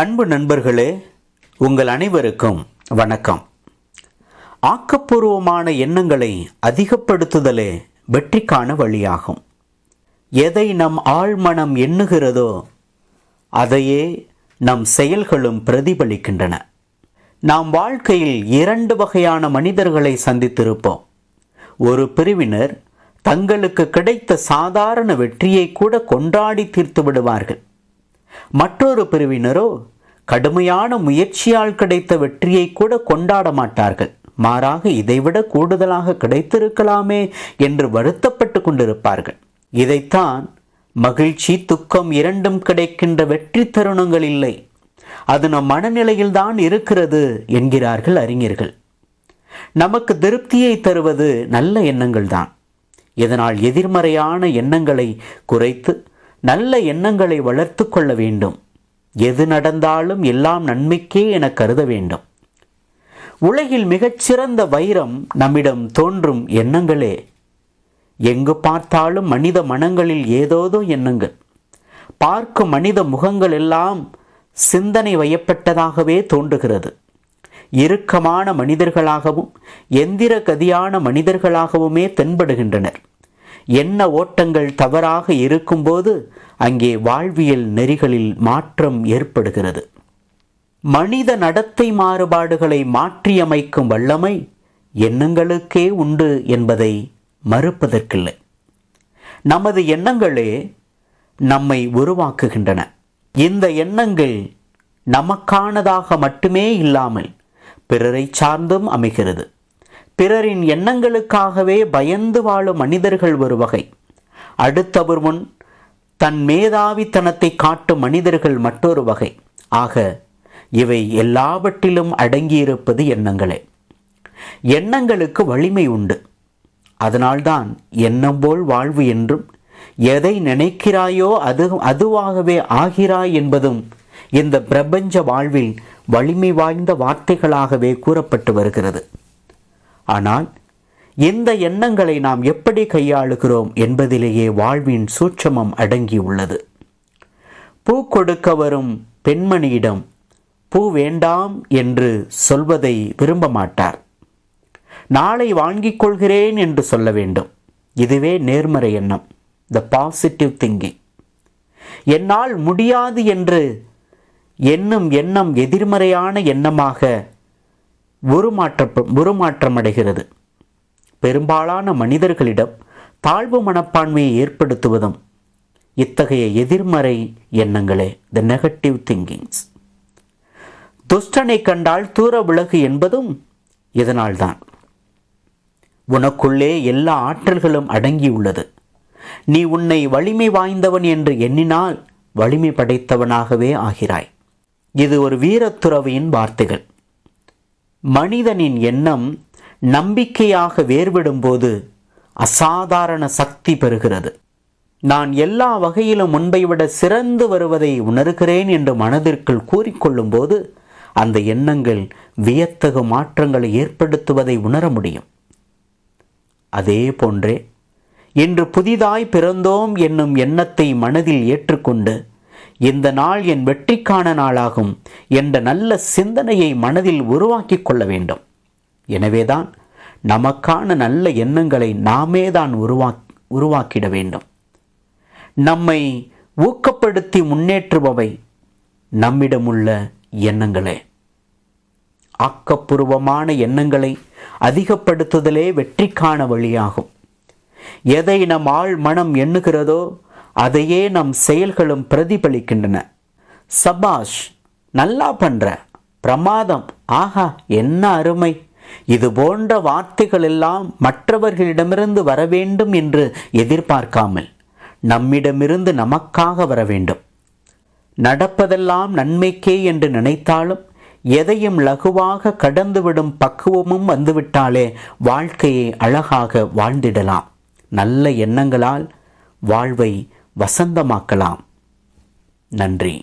அன்பு நண்பர்களே உங்கள் அனைவருக்கும் வணக்கம் ஆக்கப்பூர்வமான எண்ணங்களை அதிகப்படுத்துதலே வெற்றிக்கான வழியாகும் எதை நம் ஆழ்மனம் எண்ணுகிறதோ அதையே நம் செயல்களும் பிரதிபலிக்கின்றன நாம் வாழ்க்கையில் இரண்டு வகையான மனிதர்களை சந்தித்திருப்போம் ஒரு பிரிவினர் தங்களுக்கு கிடைத்த சாதாரண வெற்றியை கூட கொண்டாடி தீர்த்து விடுவார்கள் மற்றொரு பிரிவினரோ கடுமையான முயற்சியால் கிடைத்த வெற்றியை கூட கொண்டாட மாட்டார்கள் மாறாக இதைவிட கூடுதலாக கிடைத்திருக்கலாமே என்று வருத்தப்பட்டு கொண்டிருப்பார்கள் இதைத்தான் மகிழ்ச்சி துக்கம் இரண்டும் கிடைக்கின்ற வெற்றி தருணங்கள் இல்லை அது நம் மனநிலையில்தான் இருக்கிறது என்கிறார்கள் அறிஞர்கள் நமக்கு திருப்தியை தருவது நல்ல எண்ணங்கள் தான் இதனால் எதிர்மறையான எண்ணங்களை குறைத்து நல்ல எண்ணங்களை வளர்த்து கொள்ள வேண்டும் எது நடந்தாலும் எல்லாம் நன்மைக்கே என கருத வேண்டும் உலகில் மிகச்சிறந்த வைரம் நம்மிடம் தோன்றும் எண்ணங்களே எங்கு பார்த்தாலும் மனித மனங்களில் ஏதோதோ எண்ணங்கள் பார்க்கும் மனித முகங்கள் எல்லாம் சிந்தனை வயப்பட்டதாகவே தோன்றுகிறது இறுக்கமான மனிதர்களாகவும் எந்திர கதியான மனிதர்களாகவுமே தென்படுகின்றனர் எண்ண ஓட்டங்கள் தவறாக இருக்கும்போது அங்கே வாழ்வியல் நெறிகளில் மாற்றம் ஏற்படுகிறது மனித நடத்தை மாறுபாடுகளை மாற்றியமைக்கும் வல்லமை எண்ணங்களுக்கே உண்டு என்பதை மறுப்பதற்கில்லை நமது எண்ணங்களே நம்மை உருவாக்குகின்றன இந்த எண்ணங்கள் நமக்கானதாக மட்டுமே இல்லாமல் பிறரை சார்ந்தும் அமைகிறது பிறரின் எண்ணங்களுக்காகவே பயந்து வாழும் மனிதர்கள் ஒரு வகை அடுத்தவர் முன் தன் மேதாவித்தனத்தை காட்டும் மனிதர்கள் மற்றொரு வகை ஆக இவை எல்லாவற்றிலும் அடங்கியிருப்பது எண்ணங்களே எண்ணங்களுக்கு வலிமை உண்டு அதனால்தான் எண்ணம் போல் வாழ்வு என்றும் எதை நினைக்கிறாயோ அது அதுவாகவே ஆகிறாய் என்பதும் இந்த பிரபஞ்ச வாழ்வில் வலிமை வாய்ந்த வார்த்தைகளாகவே கூறப்பட்டு வருகிறது ஆனால் எந்த எண்ணங்களை நாம் எப்படி கையாளுகிறோம் என்பதிலேயே வாழ்வின் சூட்சமம் அடங்கியுள்ளது பூ கொடுக்க வரும் பெண்மணியிடம் பூ வேண்டாம் என்று சொல்வதை விரும்ப மாட்டார் நாளை வாங்கிக் கொள்கிறேன் என்று சொல்ல வேண்டும் இதுவே நேர்மறை எண்ணம் த பாசிட்டிவ் திங்கிங் என்னால் முடியாது என்று என்னும் எண்ணம் எதிர்மறையான எண்ணமாக உருமாற்ற உருமாற்றமடைகிறது பெரும்பாலான மனிதர்களிடம் தாழ்வு மனப்பான்மையை ஏற்படுத்துவதும் இத்தகைய எதிர்மறை எண்ணங்களே த நெகட்டிவ் திங்கிங்ஸ் துஷ்டனை கண்டால் தூர விலகு என்பதும் இதனால்தான் உனக்குள்ளே எல்லா ஆற்றல்களும் அடங்கியுள்ளது நீ உன்னை வலிமை வாய்ந்தவன் என்று எண்ணினால் வலிமை படைத்தவனாகவே ஆகிறாய் இது ஒரு வீரத்துறவியின் வார்த்தைகள் மனிதனின் எண்ணம் நம்பிக்கையாக வேறுபடும்போது அசாதாரண சக்தி பெறுகிறது நான் எல்லா வகையிலும் முன்பை விட சிறந்து வருவதை உணர்கிறேன் என்று மனதிற்குள் கூறிக்கொள்ளும்போது அந்த எண்ணங்கள் வியத்தகு மாற்றங்களை ஏற்படுத்துவதை உணர முடியும் அதே போன்றே இன்று புதிதாய் பிறந்தோம் என்னும் எண்ணத்தை மனதில் ஏற்றுக்கொண்டு இந்த நாள் என் வெற்றிக்கான நாளாகும் என்ற நல்ல சிந்தனையை மனதில் உருவாக்கி கொள்ள வேண்டும் எனவேதான் நமக்கான நல்ல எண்ணங்களை நாமே தான் உருவா உருவாக்கிட வேண்டும் நம்மை ஊக்கப்படுத்தி முன்னேற்றுபவை நம்மிடமுள்ள எண்ணங்களே ஆக்கப்பூர்வமான எண்ணங்களை அதிகப்படுத்துதலே வெற்றிக்கான வழியாகும் எதை நம் ஆள் மனம் எண்ணுகிறதோ அதையே நம் செயல்களும் பிரதிபலிக்கின்றன சபாஷ் நல்லா பண்ணுற பிரமாதம் ஆஹா என்ன அருமை இது போன்ற வார்த்தைகள் எல்லாம் மற்றவர்களிடமிருந்து வர வேண்டும் என்று எதிர்பார்க்காமல் நம்மிடமிருந்து நமக்காக வர வேண்டும் நடப்பதெல்லாம் நன்மைக்கே என்று நினைத்தாலும் எதையும் லகுவாக கடந்துவிடும் பக்குவமும் வந்துவிட்டாலே வாழ்க்கையை அழகாக வாழ்ந்திடலாம் நல்ல எண்ணங்களால் வாழ்வை வசந்தமாக்கலாம் நன்றி